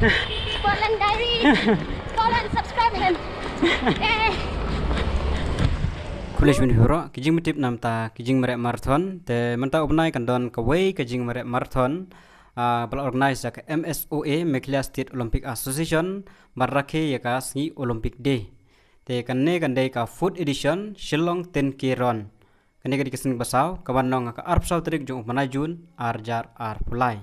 Scotland Diary. Scotland, subscribe him. Eh. Kulis min huro, kijing mitip nam ta, kijing merek marathon, te menta ubnai kandon kawai kijing merek marathon, ah, bala organize jaka MSOA, e, Meklia State Olympic Association, marrake yaka sengi Olympic Day. Te kanne kandai ka food edition, Shillong 10K run. kadi kadikasing basau, kawan nong ka arp sau terik jung umanai jun, arjar arp pulai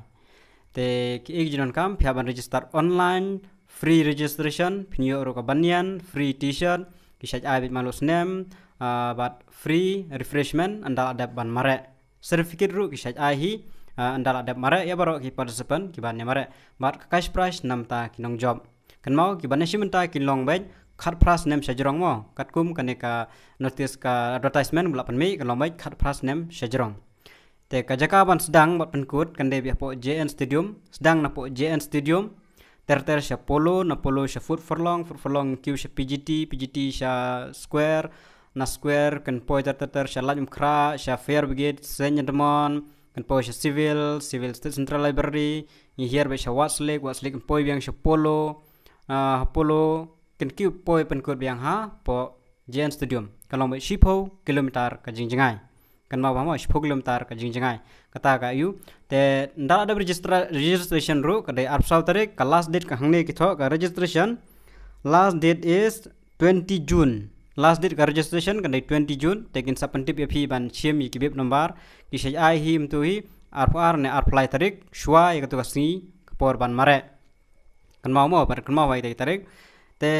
te ik jinon kam phia ban register online free registration phnio ro ka banyan free t-shirt kisaj bit malus nem uh, ah, bat free refreshment andal adab ban mare sertifikat ru kisaj ahi uh, ah, andal adab mare ya baro ki participant ki ban mare bat cash price namta nong job kan mau ki ban ta ki long bej khat pras nem sajrong mo kat kum kaneka notice ka advertisement bla pan mi kan long bej khat pras nem sajrong Teka jakaban sedang buat penkut kende biah po JN Stadium sedang na po JN Stadium terter sya polo na polo sya foot furlong foot furlong kiu sya PGT PGT sya square na square kan ter terter sya lajum kra sya fair brigade senya demon kan poi sya civil civil state central library ni here be sya waslek waslek kan poi biang sya polo ah polo kan kiu poi penkut biang ha po JN Stadium kalau be shipo kilometer ka jingjingai kan ma bama spoglam tar ka jing jingai kata ka yu te nda ada registration ru ka dai arpsau tare ka last date ka hangne ki tho ka registration last date is 20 june last date ka registration ka dai 20 june te kin sapan tip fi ban chem ki web number ki sai ai him tu hi arpar ne arplai tarik shwa ek tu ka si por ban mare kanma ma mo par kanma wai dai tarik te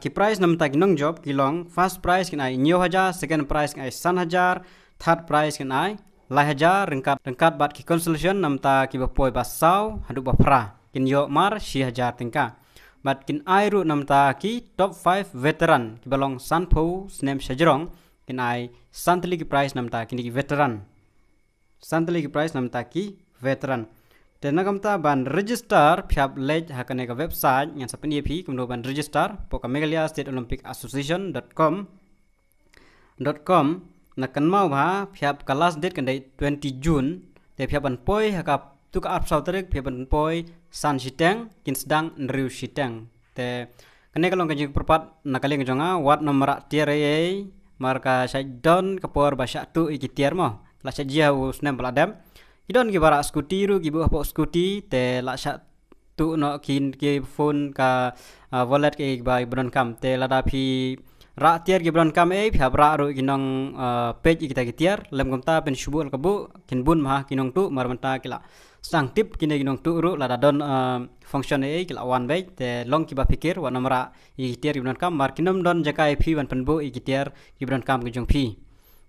ki price nam ta ki nong job ki long first price I ai 9000 second price कि ai 7000 third prize kan ai lai haja rengkat rengkat bat ki consolation namta ki ba poi ba sau hadu ba pra kin yo mar si haja tingka bat kin ai ru namta ki top 5 veteran ki balong sanpo snem shajrong kin ai santli ki prize namta kin ki veteran santli ki prize namta ki veteran dan kamta ban register pihak lej hakannya ka website yang sapen yepi kumdo ban register Megalia state olympic association.com .com nakan mau ha phiap kelas date kan 20 June de phiapan poi haka tuk ap sautrek phiapan poi san siteng kin sedang nriu siteng te kene kalong kanjing perpat nakali ngejonga wat nomor tier a marka don, kepor basak tu ikitiar mo lasa jia u snem peladam idon ki bara skuti ru ki buah pok skuti te sha tu no kin ki phone ka uh, wallet ke ba ibron kam te lada phi ra tiar gibran kam e phab ra ro kinong eh, page ikita gi tiar lem kom ta pen shubu al kabu kin bun ma kinong tu marmanta kila sang tip kine ginong tu ru la don eh, function e kila wan bai te long ki ba pikir wa nomra i tiar gi kam mar kinom don jaka e phi wan pen bu i tiar gi kam gi jong phi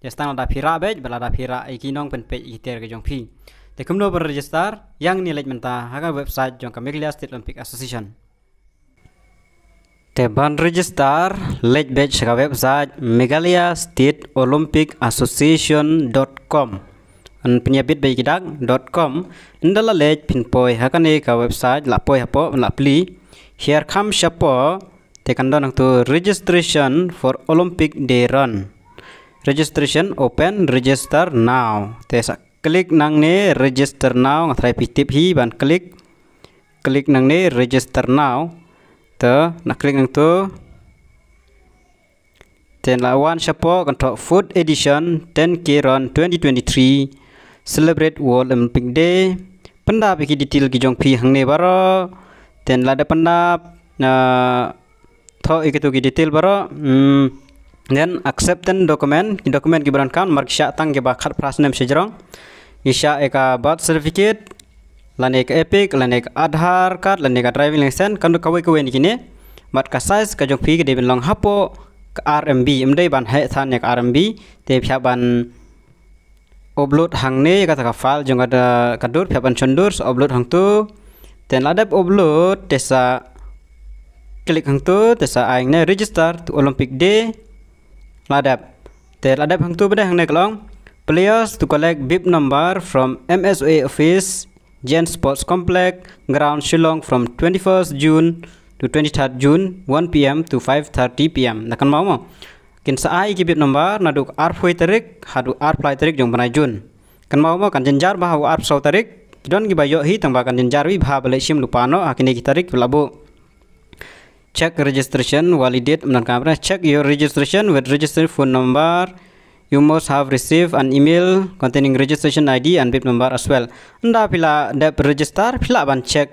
te stang da phira bai bala da phira e kinong pen pej i tiar gi jong phi te kumno register yang ni mentah menta haga website jong kamiglia state olympic association Teban register late batch ka website Megalia State Olympic Association dot com. an penyabit dot com. indala late poi hakane ka website ya hapo lapli here come shapo kan nang tu registration for Olympic day run registration open register now tesa klik nang ne register now Ngatrai pitip hi ban klik klik nang ne register now to nak klik nang tu ten lawan shapo kantok food edition 10 run 2023 celebrate world olympic day penda piki detail ki jong pi hangne baro ten lada penda na tho ikitu ki detail baro hmm then acceptance document document ki beran kan mark sya tang ke bakhat prasnem sejrong isya eka birth certificate lanek epic lanek adhar card lanek driving license kan kawai kawai ni kini mat ka size ka jong phi debin long hapo RMB imdai ban he than yak RMB te phya ban upload ne ka ka file jong ada kadur phya ban chundur upload hang tu ten ladap upload tesa klik hang tu tesa aing ne register to olympic day ladap te ladap hang tu bada hang ne klong players to collect bib number from MSA office Jain Sports Complex, Ground Shillong from 21st June to 23rd June 1 pm to 5:30 pm. Nakan mau mau. Kin saai kibit nomor naduk arfui terik hadu arfly terik jong benai Jun. Kan mau mau kan jenjar bahau arf sau terik. Kidon gibayok hi tambahkan jenjar wi bah balik sim lupano akini kitarik labu check registration validate menurut apa? check your registration with registered phone number you must have received an email containing registration ID and PIN number as well. Anda pila ada register, pila ban check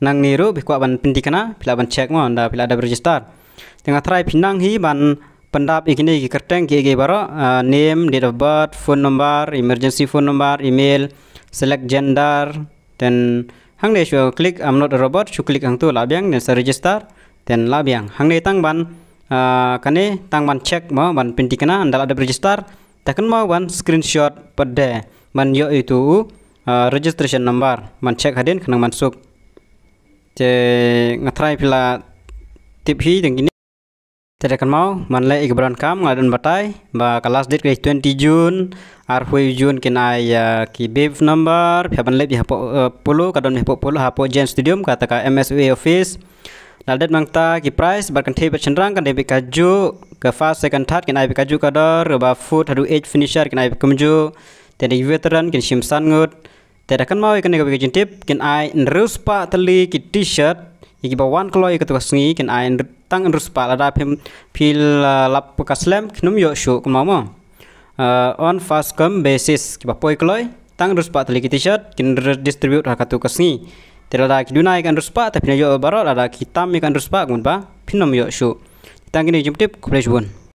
nang niru bikwa ban kena pila ban check mo anda pila ada register. Tengah try pinang hi ban pendap ikini ki kerteng ki baro uh, name, date of birth, phone number, emergency phone number, email, select gender, then hang deh klik I'm not a robot, shu klik hang tu labiang dan register, then labiang. Hang deh tang ban Ah, kane tang man cek mo man pinti kena andal ada register tekan mo ban screenshot pede man yo itu uh, registration number man cek hadin kena masuk je ngatrai pila tip hi deng ini akan mau manle ikbran kam ngadun batai ba kelas dit kai 20 Jun ar hui Jun kin ai ah, ki number phaban le di hapo 10 kadon hapo puluh, hapo Jane Stadium kata ka MSUA office Naldet mangta ki price bar kan thebe chenrang kan debe kaju ke fast second third kan ibe kaju kador ba food hadu edge finisher kan ibe te de veteran kan san ngut tede kan mau ikan ke tip kan ai nrus pa tali ki t-shirt iki ba wan klo tukas wasngi kan ai tang nrus pa lada pim pil uh, lap kaslem knum yo shu kumama uh, on fast come basis ki ba poi kloi tang nrus pa tali ki t-shirt kan distribute hakatu ngi terada da kiduna ikan ruspa tapi nyo baro ada kitam ikan ruspa gun ba pinom yo shu tangkini jumtip bun